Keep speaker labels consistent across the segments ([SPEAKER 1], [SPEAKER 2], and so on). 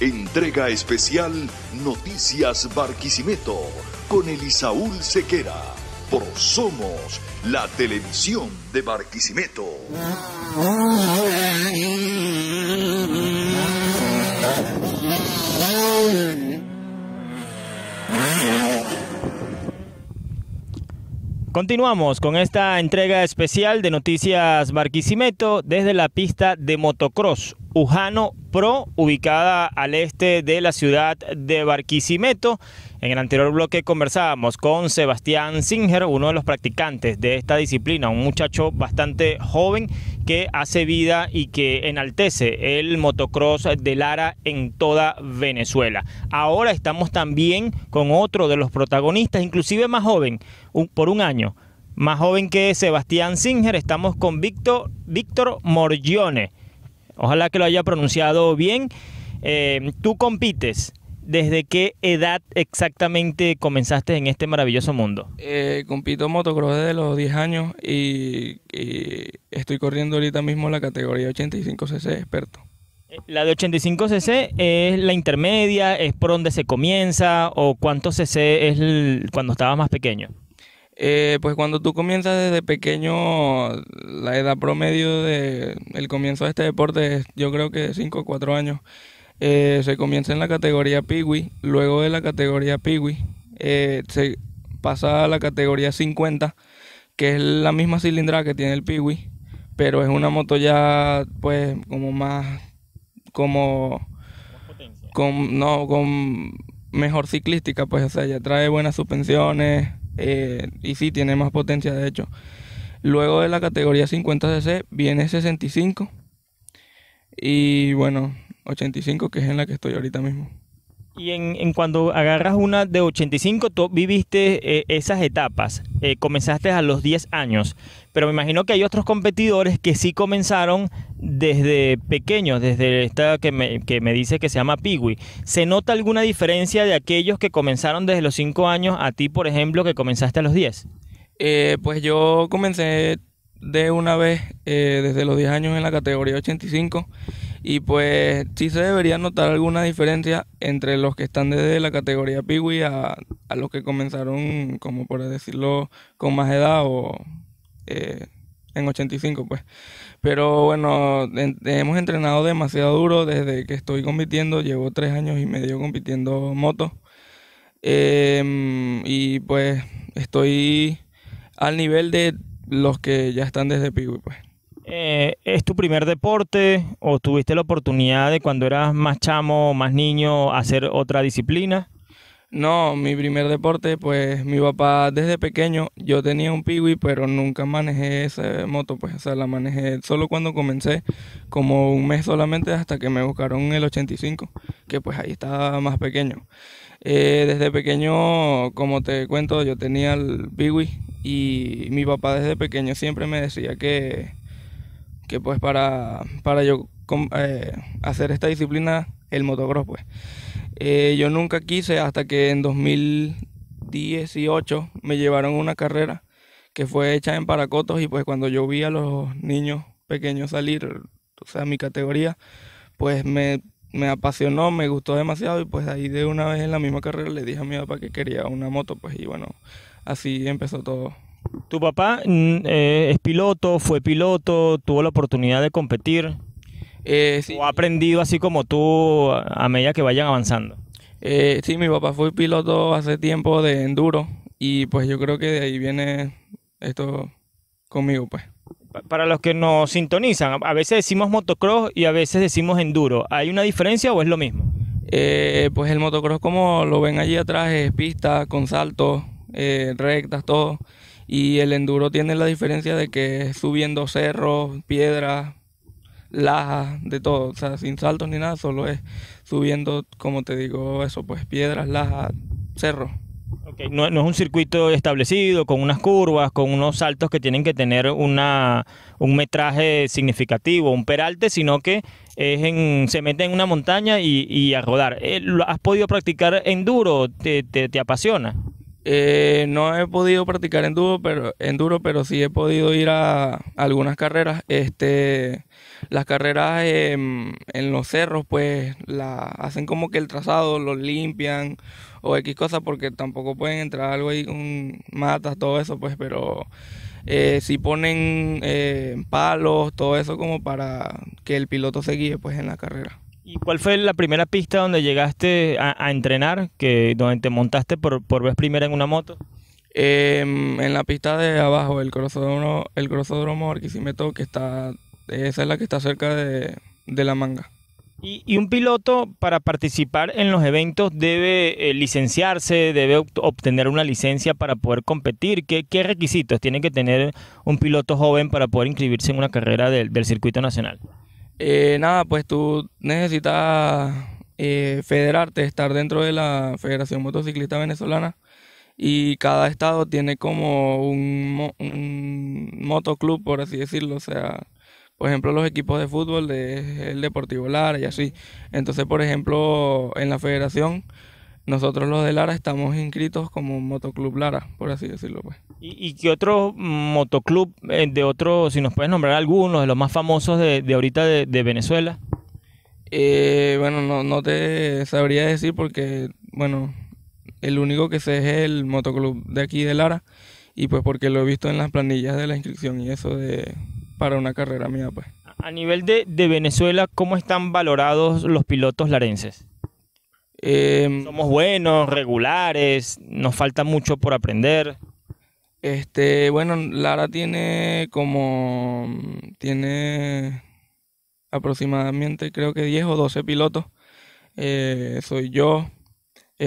[SPEAKER 1] Entrega especial Noticias Barquisimeto con Elisaúl Sequera por Somos la Televisión de Barquisimeto.
[SPEAKER 2] Continuamos con esta entrega especial de Noticias Barquisimeto desde la pista de motocross Ujano Pro, ubicada al este de la ciudad de Barquisimeto. En el anterior bloque conversábamos con Sebastián Singer, uno de los practicantes de esta disciplina, un muchacho bastante joven que hace vida y que enaltece el motocross de Lara en toda Venezuela. Ahora estamos también con otro de los protagonistas, inclusive más joven, por un año, más joven que Sebastián Singer, estamos con Víctor, Víctor Morgione. Ojalá que lo haya pronunciado bien. Eh, tú compites ¿Desde qué edad exactamente comenzaste en este maravilloso mundo?
[SPEAKER 1] Eh, compito motocross desde los 10 años y, estoy corriendo ahorita mismo la categoría 85cc experto. Eh, la de 85cc
[SPEAKER 2] es la intermedia, es por donde se comienza o cuánto cc es cuando estabas
[SPEAKER 1] más pequeño. Eh, pues cuando tú comienzas desde pequeño, la edad promedio de comienzo de este deporte es yo creo que 5 o 4 años. Eh, se comienza en la categoría Piwi, luego de la categoría Piwi eh, se pasa a la categoría 50, que es la misma cilindrada que tiene el Piwi, pero es una moto ya pues como más como con no con mejor ciclística, pues o sea, ya trae buenas suspensiones eh, y sí tiene más potencia de hecho. Luego de la categoría 50cc viene 65 y bueno, 85, que es en la que estoy ahorita mismo. Y en, cuando agarras una de 85, tú viviste
[SPEAKER 2] eh, esas etapas, eh, comenzaste a los 10 años, pero me imagino que hay otros competidores que sí comenzaron desde pequeños, desde esta que me, que me dice que se llama Piwi. ¿Se nota alguna diferencia de aquellos que comenzaron desde los 5 años a ti, por ejemplo,
[SPEAKER 1] que comenzaste a los 10? Eh, pues yo comencé de una vez desde los 10 años en la categoría 85 y pues sí se debería notar alguna diferencia entre los que están desde la categoría Piwi a, a, los que comenzaron, como por decirlo, con más edad o eh, en 85, pues. Pero bueno, hemos entrenado demasiado duro desde que estoy compitiendo. Llevo tres años y medio compitiendo moto. Em, y pues estoy al nivel de los que ya están desde Piwi, pues.
[SPEAKER 2] Eh, ¿es tu primer deporte o tuviste la oportunidad de cuando eras más chamo,
[SPEAKER 1] más niño, hacer otra disciplina? No, mi primer deporte, pues mi papá desde pequeño, yo tenía un piwi, pero nunca manejé esa moto, pues, la manejé solo cuando comencé, como un mes solamente hasta que me buscaron el 85, que pues ahí estaba más pequeño. Eh, desde pequeño, como te cuento, yo tenía el piwi y mi papá desde pequeño siempre me decía que, que pues para, para yo eh, hacer esta disciplina, el motocross pues. Eh, yo nunca quise hasta que en 2018 me llevaron una carrera que fue hecha en Paracotos y pues cuando yo vi a los niños pequeños salir, o sea, mi categoría, pues me, me apasionó, me gustó demasiado y pues ahí de una vez en la misma carrera le dije a mi papá que quería una moto pues y bueno, así empezó todo.
[SPEAKER 2] Tu papá mm, eh, es piloto, fue piloto, tuvo la oportunidad de competir. Eh, ¿O ha aprendido así como tú a
[SPEAKER 1] medida que vayan avanzando? Eh, sí, mi papá fue piloto hace tiempo de enduro y pues yo creo que de ahí viene esto conmigo, pues. Para los que
[SPEAKER 2] nos sintonizan, a veces decimos motocross y a veces decimos enduro. ¿Hay una diferencia o es lo mismo?
[SPEAKER 1] pues el motocross, como lo ven allí atrás, es pista con saltos, rectas, todo. Y el enduro tiene la diferencia de que subiendo cerros, piedras, lajas, de todo, o sea, sin saltos ni nada, solo es subiendo, como te digo, eso, pues piedras, lajas, cerros. No, es un circuito
[SPEAKER 2] establecido, con unas curvas, con unos saltos que tienen que tener una, un metraje significativo, un peralte, sino que es en, se mete en una montaña y,
[SPEAKER 1] a rodar. Eh, ¿Has podido practicar enduro? te, te apasiona? Eh, no he podido practicar enduro, pero, enduro, pero sí he podido ir a, algunas carreras. Este, las carreras em, en los cerros, pues la, hacen como que el trazado, lo limpian o X cosas, porque tampoco pueden entrar algo ahí, con matas, todo eso, pues, pero eh, si ponen eh, palos, todo eso como para que el piloto se guíe pues en la carrera. ¿Y cuál fue la primera pista
[SPEAKER 2] donde llegaste a, entrenar, que donde te montaste por, por vez primera en una moto?
[SPEAKER 1] Em, en la pista de abajo, el Crosodromo el que está, esa es la que está cerca de, la manga. Y, un piloto para
[SPEAKER 2] participar en los eventos debe eh, licenciarse, debe obtener una licencia para poder competir. ¿Qué, requisitos tiene que tener un piloto joven para poder inscribirse en una carrera del circuito nacional?
[SPEAKER 1] Eh, nada, pues tú necesitas eh, federarte, estar dentro de la Federación Motociclista Venezolana y cada estado tiene como un, motoclub, por así decirlo, o sea, por ejemplo, los equipos de fútbol, de, el Deportivo Lara y así. Entonces, por ejemplo, en la federación nosotros los de Lara estamos inscritos como Motoclub Lara, por así decirlo. Pues.
[SPEAKER 2] ¿Y, qué otro motoclub eh, de otro, si nos puedes nombrar algunos
[SPEAKER 1] de los más famosos de, ahorita de, Venezuela? Eh, bueno, no, te sabría decir porque, bueno, el único que sé es el motoclub de aquí de Lara y pues porque lo he visto en las planillas de la inscripción y eso de para una carrera mía pues.
[SPEAKER 2] A nivel de, de Venezuela, ¿cómo están valorados los pilotos larenses? Em, Somos buenos, regulares, nos falta mucho por aprender.
[SPEAKER 1] Este, bueno, Lara tiene como. Tiene aproximadamente, creo que 10 o 12 pilotos. Eh, soy yo,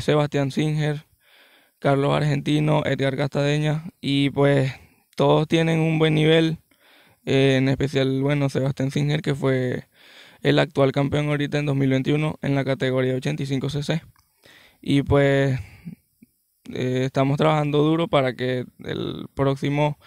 [SPEAKER 1] Sebastián Singer, Carlos Argentino, Edgar Castadeña, y pues todos tienen un buen nivel. Eh, en especial, bueno, Sebastián Singer, que fue el actual campeón ahorita en 2021 en la categoría 85cc. Y pues eh, estamos trabajando duro para que el próximo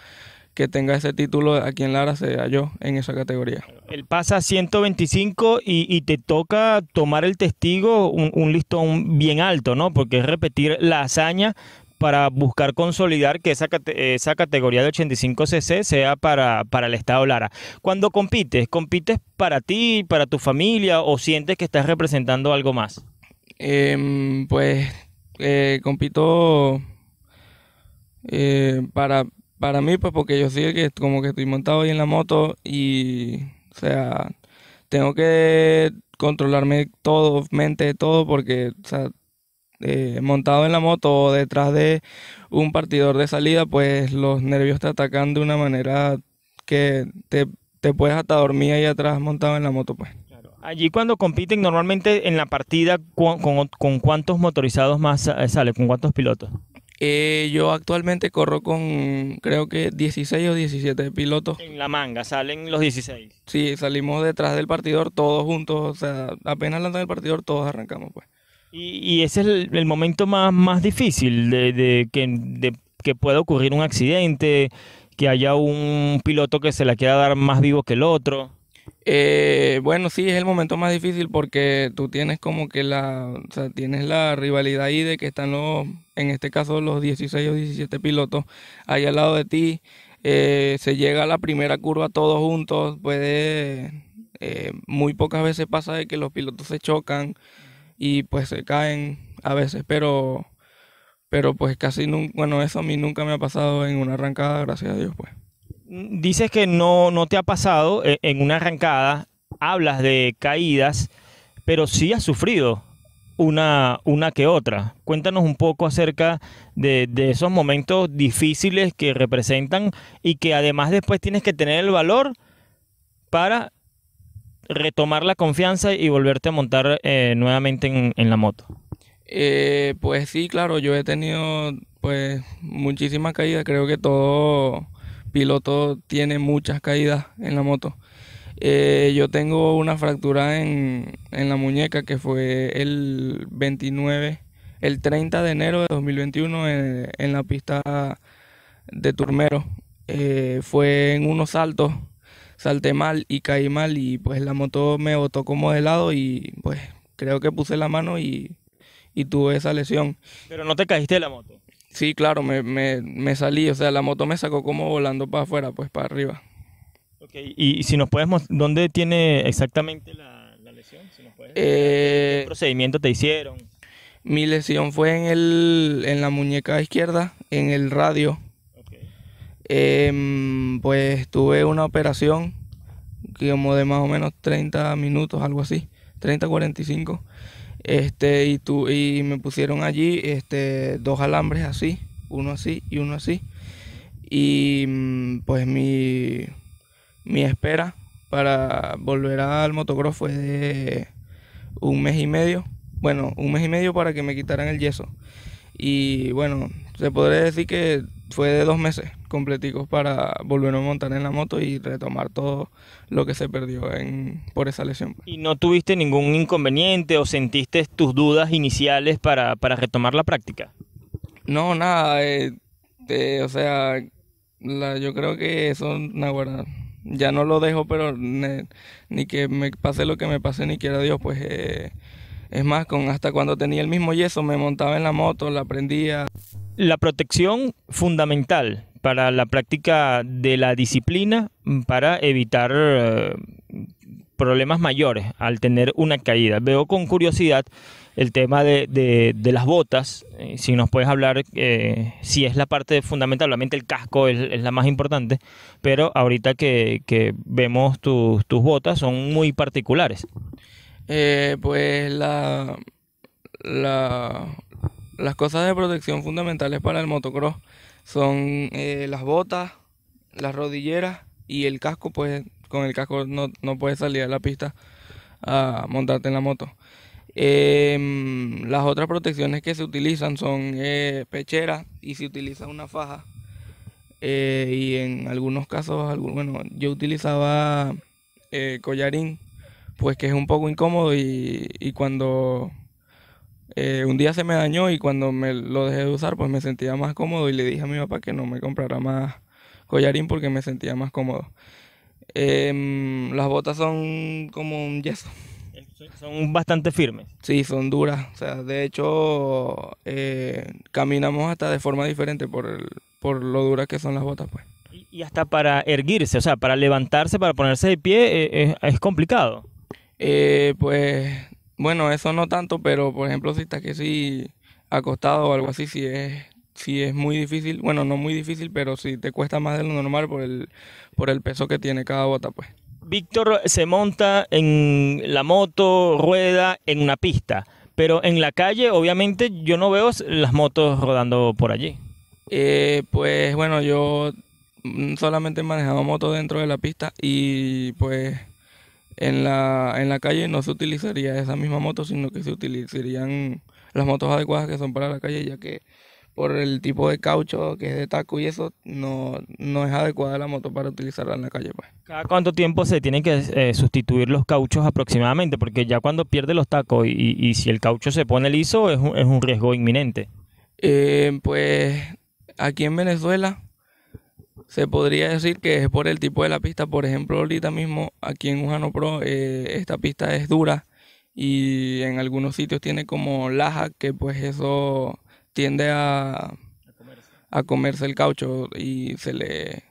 [SPEAKER 1] que tenga ese título aquí en Lara sea yo en esa categoría. el pasa a 125 y, te toca tomar el testigo
[SPEAKER 2] un, un listón bien alto, ¿no? Porque es repetir la hazaña para buscar consolidar que esa, categoría de 85cc sea para, el Estado Lara. Cuando compites, ¿compites para ti, para tu familia o sientes que estás representando algo más?
[SPEAKER 1] Em, pues eh, compito eh, para, para mí, pues porque yo sí que como que estoy montado ahí en la moto y, o sea, tengo que controlarme todo, mente, todo, porque, o sea, eh, montado en la moto o detrás de un partidor de salida, pues los nervios te atacan de una manera que te, puedes hasta dormir ahí atrás montado en la moto, pues.
[SPEAKER 2] Claro. Allí cuando compiten normalmente en la partida, ¿con, con, cuántos motorizados más eh, sale? ¿Con cuántos pilotos?
[SPEAKER 1] Eh, yo actualmente corro con creo que 16 o 17 pilotos. En la manga, salen los 16. Sí, salimos detrás del partidor todos juntos, o sea, apenas lanzan el partidor todos arrancamos pues.
[SPEAKER 2] Y, ese es el, momento más, más difícil de, que, de, que pueda ocurrir un accidente, que haya un piloto que se la quiera dar más vivo que
[SPEAKER 1] el otro. Eh, bueno, sí, es el momento más difícil porque tú tienes como que la, o sea, tienes la rivalidad ahí de que están los, en este caso, los 16 o 17 pilotos ahí al lado de ti. Eh, se llega a la primera curva todos juntos, puede, eh, muy pocas veces pasa de que los pilotos se chocan y pues se caen a veces, pero, pero pues casi nunca, bueno, eso a mí nunca me ha pasado en una arrancada, gracias a Dios, pues. Dices que no, no te ha pasado
[SPEAKER 2] eh, en una arrancada, hablas de caídas, pero sí has sufrido una, una que otra. Cuéntanos un poco acerca de, de, esos momentos difíciles que representan y que además después tienes que tener el valor para retomar la confianza y volverte a montar eh, nuevamente en, la moto?
[SPEAKER 1] Eh, pues sí, claro, yo he tenido pues muchísimas caídas, creo que todo piloto tiene muchas caídas en la moto. Eh, yo tengo una fractura en, la muñeca que fue el 29, el 30 de enero de 2021 en, la pista de Turmero. fue en unos saltos salté mal y caí mal y pues la moto me botó como de lado y pues creo que puse la mano y, tuve esa lesión. Pero no te caíste la moto. Sí, claro, me, me, salí, o sea, la moto me sacó como volando para afuera, pues para arriba. Ok, y, si nos podemos, ¿dónde tiene exactamente la, lesión? Eh, ¿Qué procedimiento te hicieron? Mi lesión fue en, el, en la muñeca izquierda, en el radio. Em, pues tuve una operación como de más o menos 30 minutos, algo así, 30, 45. Este, y, tu, y me pusieron allí este, dos alambres así, uno así y uno así. Y mm, pues mi, mi espera para volver al motocross fue de un mes y medio. Bueno, un mes y medio para que me quitaran el yeso. Y bueno, se podría decir que fue de dos meses completicos para volver a montar en la moto y retomar todo lo que se perdió en, por esa lesión.
[SPEAKER 2] ¿Y no tuviste ningún inconveniente o sentiste tus dudas iniciales para, retomar la práctica?
[SPEAKER 1] No, nada. Este, o sea, yo creo que eso, nada, ya no lo dejo, pero ni que me pase lo que me pase, ni quiera Dios, pues... Eh, es más, con hasta cuando tenía el mismo yeso me montaba en la moto, la prendía. La protección
[SPEAKER 2] fundamental para la práctica de la disciplina para evitar eh, problemas mayores al tener una caída. Veo con curiosidad el tema de, las botas, eh, si nos puedes hablar eh, si es la parte fundamental, obviamente el casco es, la más importante, pero ahorita que, vemos tus botas son muy particulares.
[SPEAKER 1] Eh, pues la, las cosas de protección fundamentales para el motocross son eh, las botas, las rodilleras y el casco, pues con el casco no, no puedes salir a la pista a montarte en la moto. Em, las otras protecciones que se utilizan son eh, pecheras y se utiliza una faja. Eh, y en algunos casos, bueno, yo utilizaba collarín pues que es un poco incómodo y, y cuando eh, un día se me dañó y cuando me lo dejé de usar, pues me sentía más cómodo y le dije a mi papá que no me comprara más collarín porque me sentía más cómodo. Em, las botas son como un yeso. Son bastante firmes. Sí, son duras. O sea, de hecho, eh, caminamos hasta de forma diferente por, por lo duras que son las botas, pues.
[SPEAKER 2] Y, hasta para erguirse, o sea, para levantarse, para ponerse
[SPEAKER 1] de pie, eh, es complicado. Eh, pues, bueno, eso no tanto, pero por ejemplo, si estás que sí acostado o algo así, si es, si es muy difícil, bueno, no muy difícil, pero si te cuesta más de lo normal por el, por el peso que tiene cada bota, pues. Víctor se monta en la moto, rueda en una pista,
[SPEAKER 2] pero en la calle obviamente yo no veo las motos rodando por allí.
[SPEAKER 1] Eh, pues bueno, yo solamente he manejado moto dentro de la pista y pues en la, en la calle no se utilizaría esa misma moto, sino que se utilizarían las motos adecuadas que son para la calle, ya que por el tipo de caucho que es de taco y eso, no, no es adecuada la moto para utilizarla en la calle. Pues. ¿Cada cuánto tiempo
[SPEAKER 2] se tienen que eh, sustituir los cauchos aproximadamente? Porque ya cuando pierde los tacos y, si el caucho se pone liso, es un, es un riesgo inminente.
[SPEAKER 1] Eh, pues aquí en Venezuela se podría decir que es por el tipo de la pista. Por ejemplo, ahorita mismo aquí en Ujano Pro eh, esta pista es dura y en algunos sitios tiene como laja que pues eso tiende a, comerse. el caucho y se le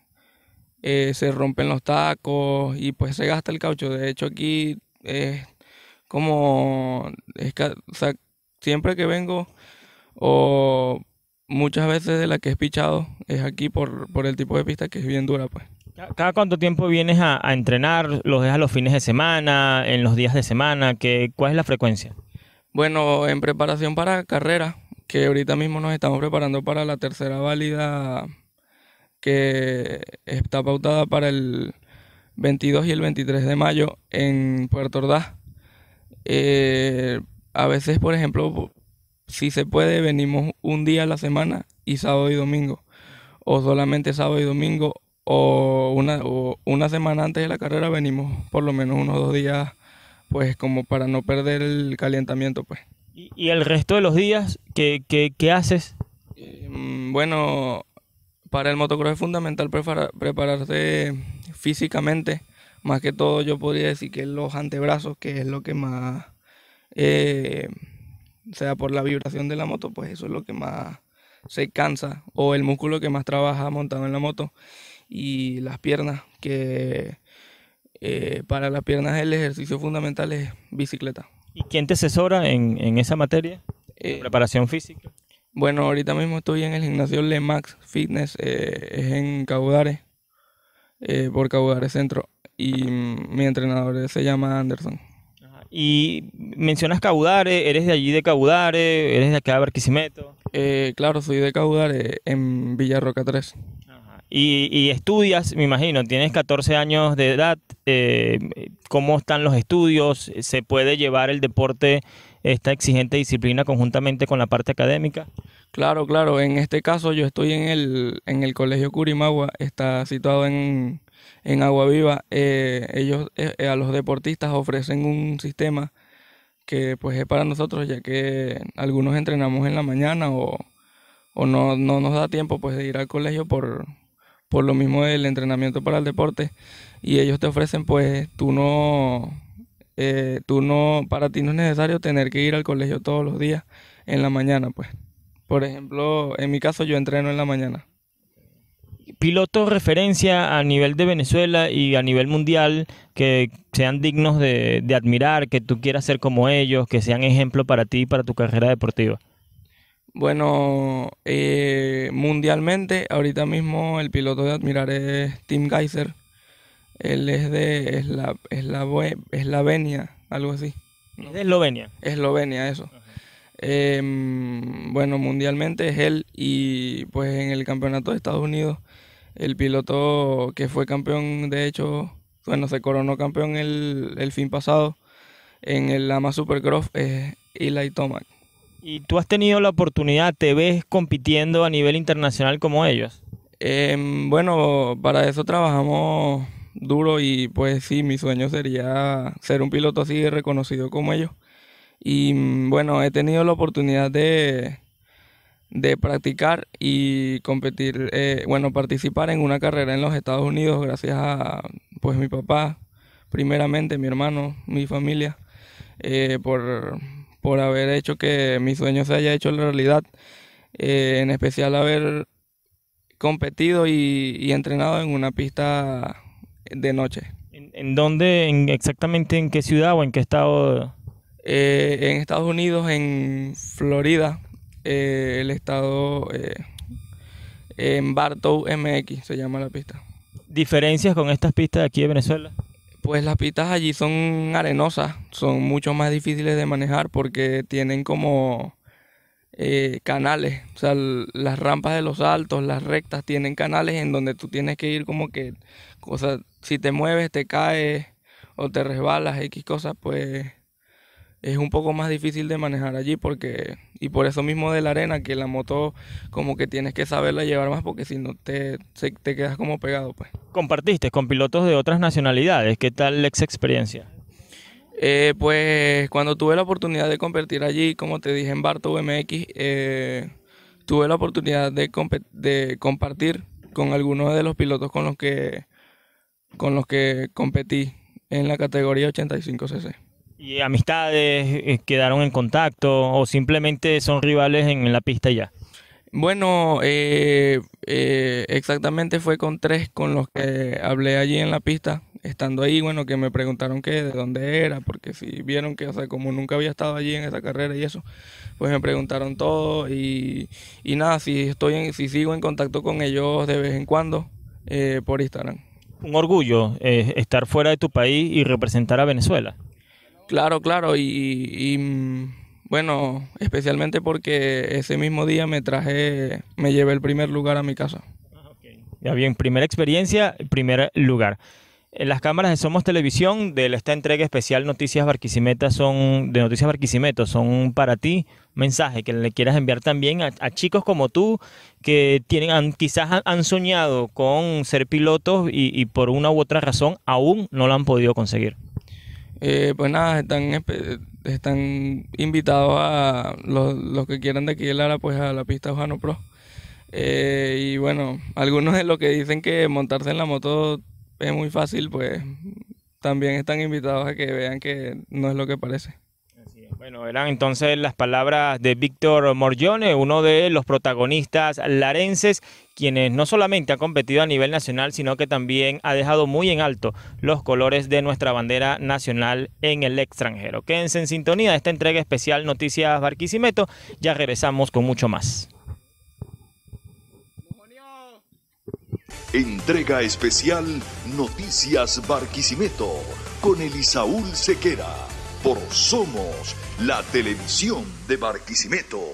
[SPEAKER 1] eh, se rompen los tacos y pues se gasta el caucho. De hecho aquí es como, siempre que vengo o muchas veces de la que he pichado es aquí por, el tipo de pista que es bien dura, pues. ¿Cada cuánto tiempo vienes a, entrenar?
[SPEAKER 2] ¿Los dejas los fines de semana? ¿En los días de semana? ¿Qué, ¿Cuál es la frecuencia?
[SPEAKER 1] Bueno, en preparación para carrera, que ahorita mismo nos estamos preparando para la tercera válida que está pautada para el 22 y el 23 de mayo en Puerto Ordaz. Eh, a veces, por ejemplo, si se puede, venimos un día a la semana y sábado y domingo. O solamente sábado y domingo. O una, una semana antes de la carrera venimos por lo menos unos dos días, pues como para no perder el calentamiento, pues. ¿Y, el resto de los días qué, qué, haces? Mm, bueno, para el motocross es fundamental prepararse físicamente. Más que todo yo podría decir que los antebrazos, que es lo que más... Eh, sea, por la vibración de la moto, pues eso es lo que más se cansa, o el músculo que más trabaja montado en la moto, y las piernas, que eh, para las piernas el ejercicio fundamental es bicicleta. ¿Y quién te asesora en, en esa materia? Eh, ¿Preparación física? Bueno, ahorita mismo estoy en el gimnasio Lemax Fitness, eh, es en Caudares, por Caudares Centro, y mm, mi entrenador se llama Anderson. Y mencionas Caudare, eres de allí de Caudare, eres de acá de Barquisimeto. Eh, claro, soy de Caudare en
[SPEAKER 2] Villarroca 3. Y, y, estudias, me imagino, tienes 14 años de edad, eh, ¿cómo están los estudios? ¿Se puede llevar el deporte, esta exigente disciplina, conjuntamente con la parte académica?
[SPEAKER 1] Claro, claro, en este caso yo estoy en el, en el Colegio Curimagua, está situado en, en Agua Viva, eh, ellos eh, eh, a los deportistas ofrecen un sistema que pues es para nosotros, ya que algunos entrenamos en la mañana o, o no, no, nos da tiempo pues de ir al colegio por, por lo mismo del entrenamiento para el deporte y ellos te ofrecen pues tú no, tú no, para ti no es necesario tener que ir al colegio todos los días en la mañana pues. Por ejemplo, en mi caso yo entreno en la mañana
[SPEAKER 2] pilotos referencia a nivel de Venezuela y a nivel mundial que sean dignos de, admirar, que tú quieras ser como ellos, que sean ejemplo para ti y para tu carrera deportiva?
[SPEAKER 1] Bueno, eh, mundialmente, ahorita mismo el piloto de admirar es Tim Geiser. Él es de Eslavenia, algo así. Eslovenia. Eslovenia, eso. Em, bueno, mundialmente es él y pues en el campeonato de Estados Unidos el piloto que fue campeón, de hecho, bueno, se coronó campeón el, fin pasado en el AMA Supercross, es Eli Tomac. ¿Y tú has tenido la oportunidad, te ves compitiendo a nivel internacional como ellos? Em, bueno, para eso trabajamos duro y pues sí, mi sueño sería ser un piloto así reconocido como ellos. Y mm, bueno, he tenido la oportunidad de, de practicar y competir, eh, bueno, participar en una carrera en los Estados Unidos gracias a, pues, mi papá, primeramente, mi hermano, mi familia, eh, por, haber hecho que mi sueño se haya hecho realidad, eh, en especial haber competido y, entrenado en una pista de noche. ¿En, dónde, exactamente en qué ciudad o en qué estado? en Estados Unidos, en Florida eh, el estado eh, en Bartow MX, se llama la pista. ¿Diferencias con estas pistas de aquí de Venezuela? Pues las pistas allí son arenosas, son mucho más difíciles de manejar porque tienen como eh, canales, o sea, las rampas de los altos, las rectas tienen canales en donde tú tienes que ir como que, si te mueves, te caes o te resbalas, X cosas, pues es un poco más difícil de manejar allí porque y por eso mismo de la arena que la moto como que tienes que saberla llevar más porque si no te, te quedas como pegado pues.
[SPEAKER 2] Compartiste con pilotos de otras nacionalidades, ¿qué tal la experiencia?
[SPEAKER 1] Eh, pues cuando tuve la oportunidad de competir allí, como te dije en Barto MX, eh, tuve la oportunidad de, de compartir con algunos de los pilotos con los que con los que competí en la categoría 85cc y amistades, eh,
[SPEAKER 2] quedaron en contacto
[SPEAKER 1] o simplemente son rivales en, la pista ya? Bueno, eh, eh, exactamente fue con tres con los que hablé allí en la pista, estando ahí, bueno, que me preguntaron qué, de dónde era, porque si vieron que, o sea, como nunca había estado allí en esa carrera y eso, pues me preguntaron todo y, y nada, si estoy en, si sigo en contacto con ellos de vez en cuando por Instagram. Un orgullo
[SPEAKER 2] estar fuera de tu país y representar a Venezuela.
[SPEAKER 1] Claro, claro, y, mm, bueno, especialmente porque ese mismo día me traje, me llevé el primer lugar a mi casa. Ah, ya bien, primera experiencia, primer lugar. Las cámaras de Somos
[SPEAKER 2] Televisión de esta entrega especial Noticias Barquisimetas son de Noticias Barquisimeto son para ti mensaje que le quieras enviar también a, chicos como tú que tienen quizás han, soñado con ser pilotos y, y por una u otra razón aún no lo han podido conseguir.
[SPEAKER 1] Eh, pues nada, están, están invitados a los, que quieran de aquí de Lara, pues a la pista Ojano Pro. Eh, y bueno, algunos de los que dicen que montarse en la moto es muy fácil, pues también están invitados a que vean que no es lo que parece. Bueno, eran entonces las
[SPEAKER 2] palabras de Víctor Morgione, uno de los protagonistas larenses, quienes no solamente ha competido a nivel nacional, sino que también ha dejado muy en alto los colores de nuestra bandera nacional en el extranjero. Quédense en sintonía de esta entrega especial Noticias Barquisimeto. Ya regresamos con mucho más.
[SPEAKER 1] Entrega especial Noticias Barquisimeto con Elisaúl Sequera por Somos la Televisión
[SPEAKER 2] de Barquisimeto.